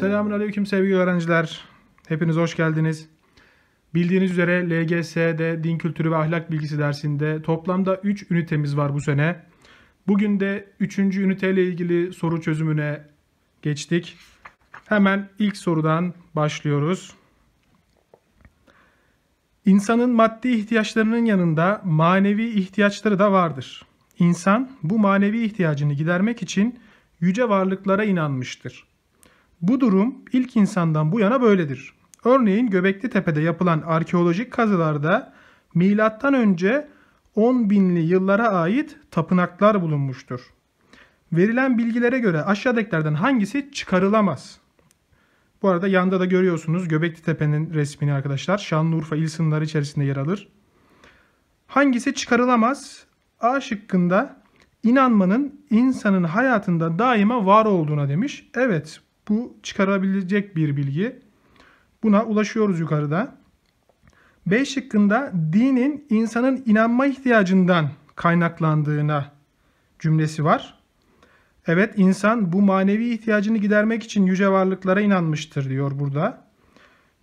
Selamun Aleyküm sevgili öğrenciler. Hepiniz hoş geldiniz. Bildiğiniz üzere LGS'de din kültürü ve ahlak bilgisi dersinde toplamda 3 ünitemiz var bu sene. Bugün de 3. üniteyle ilgili soru çözümüne geçtik. Hemen ilk sorudan başlıyoruz. İnsanın maddi ihtiyaçlarının yanında manevi ihtiyaçları da vardır. İnsan bu manevi ihtiyacını gidermek için yüce varlıklara inanmıştır. Bu durum ilk insandan bu yana böyledir. Örneğin Göbekli Tepe'de yapılan arkeolojik kazılarda milattan önce 10 binli yıllara ait tapınaklar bulunmuştur. Verilen bilgilere göre aşağıdakilerden hangisi çıkarılamaz? Bu arada yanda da görüyorsunuz Göbekli Tepe'nin resmini arkadaşlar. Şanlıurfa il sınırları içerisinde yer alır. Hangisi çıkarılamaz? A şıkkında inanmanın insanın hayatında daima var olduğuna demiş. Evet bu çıkarabilecek bir bilgi. Buna ulaşıyoruz yukarıda. B şıkkında dinin insanın inanma ihtiyacından kaynaklandığına cümlesi var. Evet insan bu manevi ihtiyacını gidermek için yüce varlıklara inanmıştır diyor burada.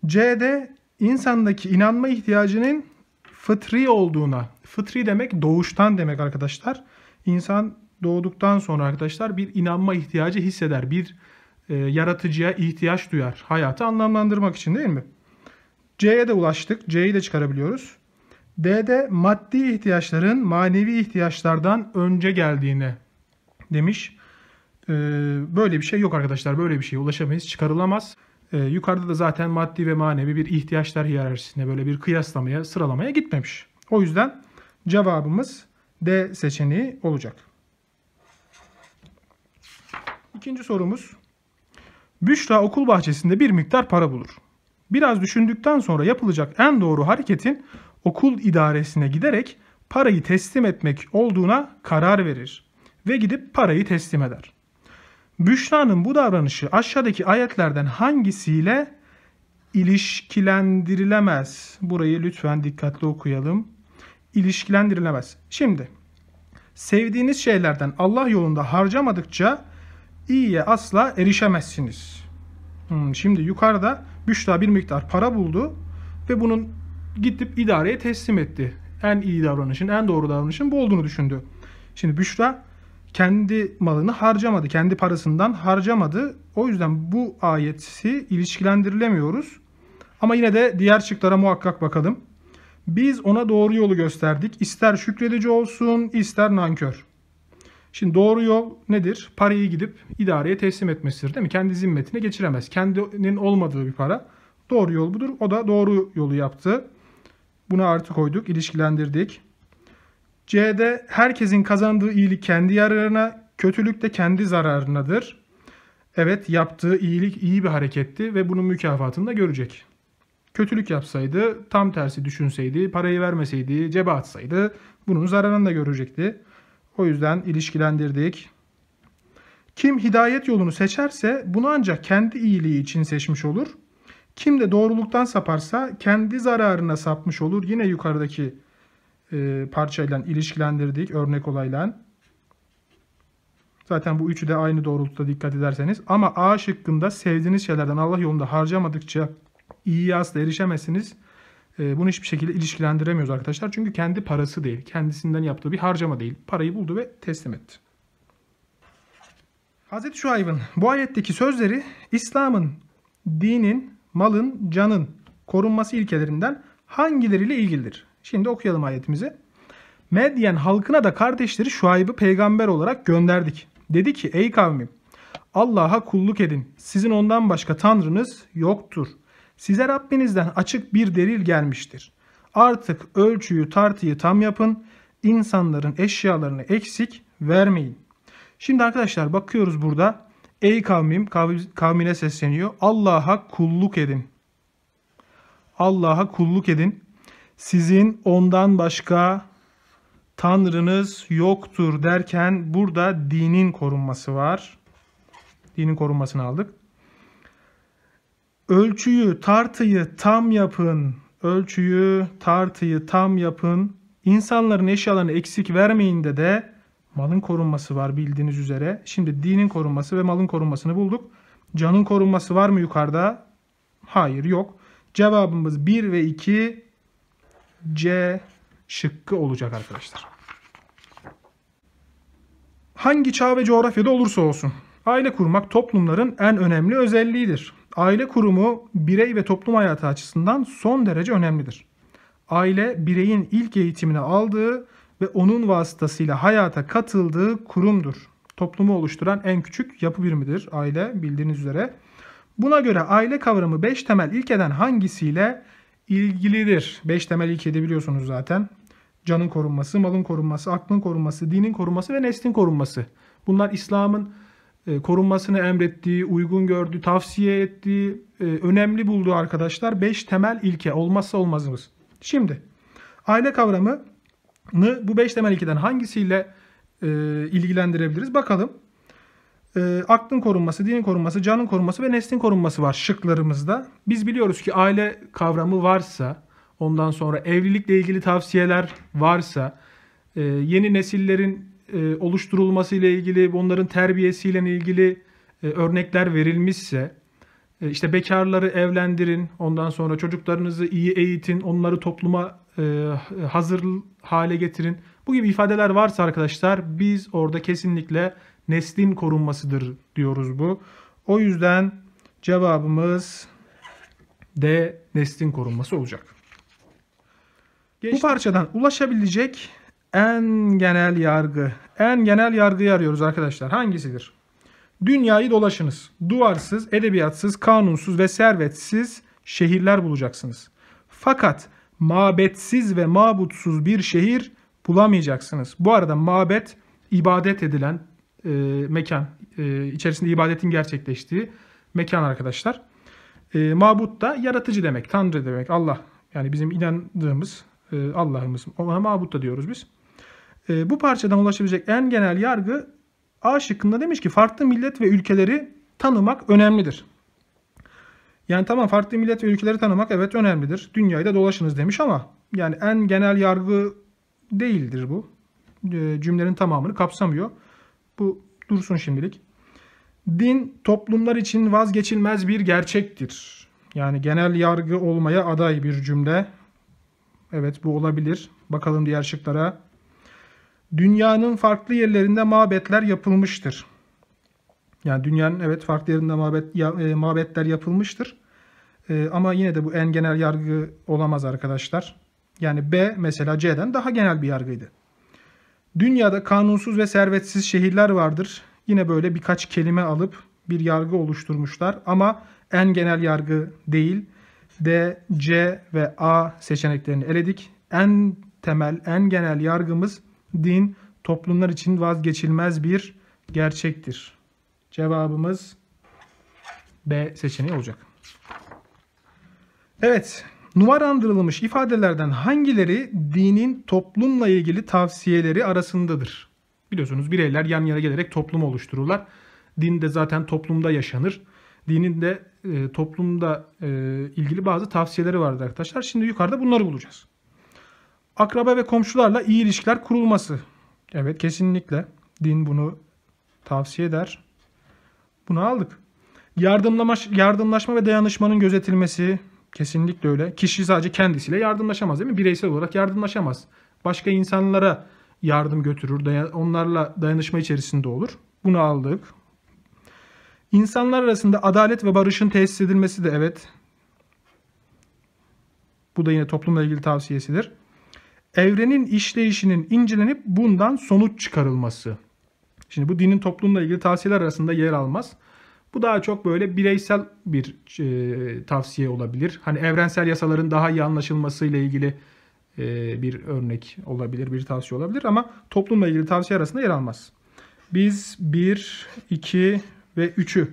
C'de insandaki inanma ihtiyacının fıtri olduğuna. Fıtri demek doğuştan demek arkadaşlar. İnsan doğduktan sonra arkadaşlar bir inanma ihtiyacı hisseder. Bir e, yaratıcıya ihtiyaç duyar. Hayatı anlamlandırmak için değil mi? C'ye de ulaştık. C'yi de çıkarabiliyoruz. D'de maddi ihtiyaçların manevi ihtiyaçlardan önce geldiğini demiş. E, böyle bir şey yok arkadaşlar. Böyle bir şeye ulaşamayız. Çıkarılamaz. E, yukarıda da zaten maddi ve manevi bir ihtiyaçlar hiyerarşisine böyle bir kıyaslamaya, sıralamaya gitmemiş. O yüzden cevabımız D seçeneği olacak. İkinci sorumuz Büşra okul bahçesinde bir miktar para bulur. Biraz düşündükten sonra yapılacak en doğru hareketin okul idaresine giderek parayı teslim etmek olduğuna karar verir ve gidip parayı teslim eder. Büşra'nın bu davranışı aşağıdaki ayetlerden hangisiyle ilişkilendirilemez? Burayı lütfen dikkatli okuyalım. İlişkilendirilemez. Şimdi sevdiğiniz şeylerden Allah yolunda harcamadıkça iyiye asla erişemezsiniz. Hmm, şimdi yukarıda Büşra bir miktar para buldu ve bunun gidip idareye teslim etti. En iyi davranışın, en doğru davranışın bu olduğunu düşündü. Şimdi Büşra kendi malını harcamadı, kendi parasından harcamadı. O yüzden bu ayeti ilişkilendirilemiyoruz. Ama yine de diğer çıktılara muhakkak bakalım. Biz ona doğru yolu gösterdik. İster şükredici olsun, ister nankör. Şimdi doğru yol nedir? Parayı gidip idareye teslim etmesidir değil mi? Kendi zimmetine geçiremez. Kendinin olmadığı bir para. Doğru yol budur. O da doğru yolu yaptı. Buna artı koyduk, ilişkilendirdik. C'de herkesin kazandığı iyilik kendi yararına, kötülük de kendi zararınadır. Evet yaptığı iyilik iyi bir hareketti ve bunun mükafatını da görecek. Kötülük yapsaydı, tam tersi düşünseydi, parayı vermeseydi, cebe atsaydı bunun zararını da görecekti. O yüzden ilişkilendirdik. Kim hidayet yolunu seçerse bunu ancak kendi iyiliği için seçmiş olur. Kim de doğruluktan saparsa kendi zararına sapmış olur. Yine yukarıdaki e, parçayla ilişkilendirdik örnek olayla. Zaten bu üçü de aynı doğrultuda dikkat ederseniz. Ama A şıkkında sevdiğiniz şeylerden Allah yolunda harcamadıkça iyi asla erişemezsiniz. Ee, bunu hiçbir şekilde ilişkilendiremiyoruz arkadaşlar. Çünkü kendi parası değil. Kendisinden yaptığı bir harcama değil. Parayı buldu ve teslim etti. Hz. Şuayb'ın bu ayetteki sözleri İslam'ın, dinin, malın, canın korunması ilkelerinden hangileriyle ilgilidir? Şimdi okuyalım ayetimizi. Medyen halkına da kardeşleri Şuayb'ı peygamber olarak gönderdik. Dedi ki ey kavmim Allah'a kulluk edin. Sizin ondan başka tanrınız yoktur.'' Size Rabbinizden açık bir delil gelmiştir. Artık ölçüyü tartıyı tam yapın. İnsanların eşyalarını eksik vermeyin. Şimdi arkadaşlar bakıyoruz burada. Ey kavmim kavmine sesleniyor. Allah'a kulluk edin. Allah'a kulluk edin. Sizin ondan başka Tanrınız yoktur derken burada dinin korunması var. Dinin korunmasını aldık. Ölçüyü, tartıyı tam yapın. Ölçüyü, tartıyı tam yapın. İnsanların eşyalarını eksik vermeyinde de de malın korunması var bildiğiniz üzere. Şimdi dinin korunması ve malın korunmasını bulduk. Canın korunması var mı yukarıda? Hayır yok. Cevabımız 1 ve 2 C şıkkı olacak arkadaşlar. Hangi çağ ve coğrafyada olursa olsun aile kurmak toplumların en önemli özelliğidir. Aile kurumu birey ve toplum hayatı açısından son derece önemlidir. Aile bireyin ilk eğitimini aldığı ve onun vasıtasıyla hayata katıldığı kurumdur. Toplumu oluşturan en küçük yapı birimidir aile bildiğiniz üzere. Buna göre aile kavramı 5 temel ilkeden hangisiyle ilgilidir? 5 temel ilkede biliyorsunuz zaten. Canın korunması, malın korunması, aklın korunması, dinin korunması ve neslin korunması. Bunlar İslam'ın e, korunmasını emrettiği, uygun gördüğü, tavsiye ettiği, e, önemli bulduğu arkadaşlar 5 temel ilke olmazsa olmazımız. Şimdi aile kavramını bu 5 temel ilkeden hangisiyle e, ilgilendirebiliriz? Bakalım. E, aklın korunması, dinin korunması, canın korunması ve neslin korunması var şıklarımızda. Biz biliyoruz ki aile kavramı varsa, ondan sonra evlilikle ilgili tavsiyeler varsa, e, yeni nesillerin e, oluşturulması ile ilgili, onların terbiyesiyle ilgili e, örnekler verilmişse, e, işte bekarları evlendirin, ondan sonra çocuklarınızı iyi eğitin, onları topluma e, hazır hale getirin. Bu gibi ifadeler varsa arkadaşlar biz orada kesinlikle neslin korunmasıdır diyoruz bu. O yüzden cevabımız D neslin korunması olacak. Geçtim. Bu parçadan ulaşabilecek en genel yargı. En genel yargıyı arıyoruz arkadaşlar. Hangisidir? Dünyayı dolaşınız. Duvarsız, edebiyatsız, kanunsuz ve servetsiz şehirler bulacaksınız. Fakat mabetsiz ve mabutsuz bir şehir bulamayacaksınız. Bu arada mabet ibadet edilen e, mekan, e, içerisinde ibadetin gerçekleştiği mekan arkadaşlar. E, mabut da yaratıcı demek, tanrı demek, Allah. Yani bizim inandığımız ee, Allah'ımız. Ona mabut da diyoruz biz. Ee, bu parçadan ulaşabilecek en genel yargı A şıkkında demiş ki farklı millet ve ülkeleri tanımak önemlidir. Yani tamam farklı millet ve ülkeleri tanımak evet önemlidir. Dünyayı da dolaşınız demiş ama yani en genel yargı değildir bu. E, cümlenin tamamını kapsamıyor. Bu dursun şimdilik. Din toplumlar için vazgeçilmez bir gerçektir. Yani genel yargı olmaya aday bir cümle Evet bu olabilir. Bakalım diğer şıklara. Dünyanın farklı yerlerinde mabetler yapılmıştır. Yani dünyanın evet farklı yerinde mabet, ya, e, mabetler yapılmıştır. E, ama yine de bu en genel yargı olamaz arkadaşlar. Yani B mesela C'den daha genel bir yargıydı. Dünyada kanunsuz ve servetsiz şehirler vardır. Yine böyle birkaç kelime alıp bir yargı oluşturmuşlar ama en genel yargı değil. D, C ve A seçeneklerini eledik. En temel, en genel yargımız din toplumlar için vazgeçilmez bir gerçektir. Cevabımız B seçeneği olacak. Evet, numarandırılmış ifadelerden hangileri dinin toplumla ilgili tavsiyeleri arasındadır? Biliyorsunuz bireyler yan yana gelerek toplum oluştururlar. Din de zaten toplumda yaşanır. Dinin de e, toplumda e, ilgili bazı tavsiyeleri vardır arkadaşlar. Şimdi yukarıda bunları bulacağız. Akraba ve komşularla iyi ilişkiler kurulması. Evet kesinlikle din bunu tavsiye eder. Bunu aldık. Yardımlama, yardımlaşma ve dayanışmanın gözetilmesi kesinlikle öyle. Kişi sadece kendisiyle yardımlaşamaz değil mi? Bireysel olarak yardımlaşamaz. Başka insanlara yardım götürür. Onlarla dayanışma içerisinde olur. Bunu aldık. İnsanlar arasında adalet ve barışın tesis edilmesi de evet. Bu da yine toplumla ilgili tavsiyesidir. Evrenin işleyişinin incelenip bundan sonuç çıkarılması. Şimdi bu dinin toplumla ilgili tavsiyeler arasında yer almaz. Bu daha çok böyle bireysel bir e, tavsiye olabilir. Hani evrensel yasaların daha iyi anlaşılmasıyla ilgili e, bir örnek olabilir, bir tavsiye olabilir ama toplumla ilgili tavsiye arasında yer almaz. Biz 1, 2, ve 3'ü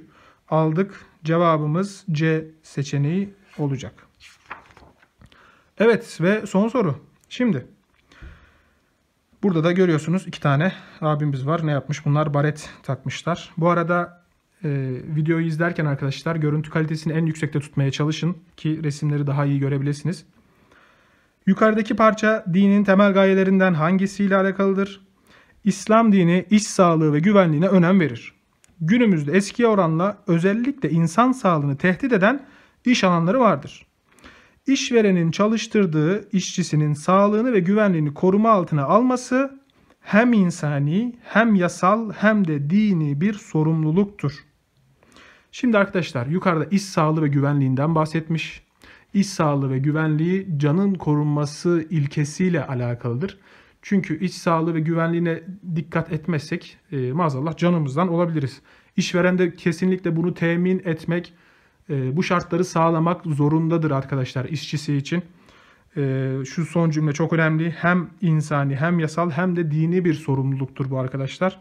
aldık. Cevabımız C seçeneği olacak. Evet ve son soru. Şimdi burada da görüyorsunuz iki tane abimiz var. Ne yapmış? Bunlar baret takmışlar. Bu arada e, videoyu izlerken arkadaşlar görüntü kalitesini en yüksekte tutmaya çalışın ki resimleri daha iyi görebilirsiniz. Yukarıdaki parça dinin temel gayelerinden hangisiyle alakalıdır? İslam dini iş sağlığı ve güvenliğine önem verir günümüzde eskiye oranla özellikle insan sağlığını tehdit eden iş alanları vardır. İşverenin çalıştırdığı işçisinin sağlığını ve güvenliğini koruma altına alması hem insani hem yasal hem de dini bir sorumluluktur. Şimdi arkadaşlar yukarıda iş sağlığı ve güvenliğinden bahsetmiş. İş sağlığı ve güvenliği canın korunması ilkesiyle alakalıdır. Çünkü iç sağlığı ve güvenliğine dikkat etmezsek e, maazallah canımızdan olabiliriz. İşveren de kesinlikle bunu temin etmek, e, bu şartları sağlamak zorundadır arkadaşlar işçisi için. E, şu son cümle çok önemli. Hem insani hem yasal hem de dini bir sorumluluktur bu arkadaşlar.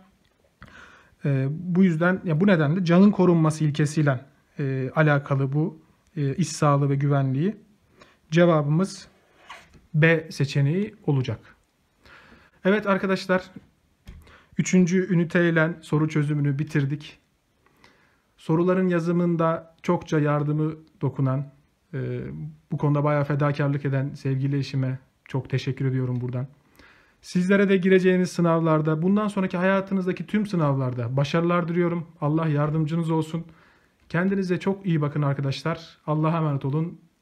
E, bu yüzden ya bu nedenle canın korunması ilkesiyle e, alakalı bu e, iş sağlığı ve güvenliği. Cevabımız B seçeneği olacak. Evet arkadaşlar, üçüncü üniteyle soru çözümünü bitirdik. Soruların yazımında çokça yardımı dokunan, e, bu konuda bayağı fedakarlık eden sevgili eşime çok teşekkür ediyorum buradan. Sizlere de gireceğiniz sınavlarda, bundan sonraki hayatınızdaki tüm sınavlarda başarılar diliyorum. Allah yardımcınız olsun. Kendinize çok iyi bakın arkadaşlar. Allah'a emanet olun.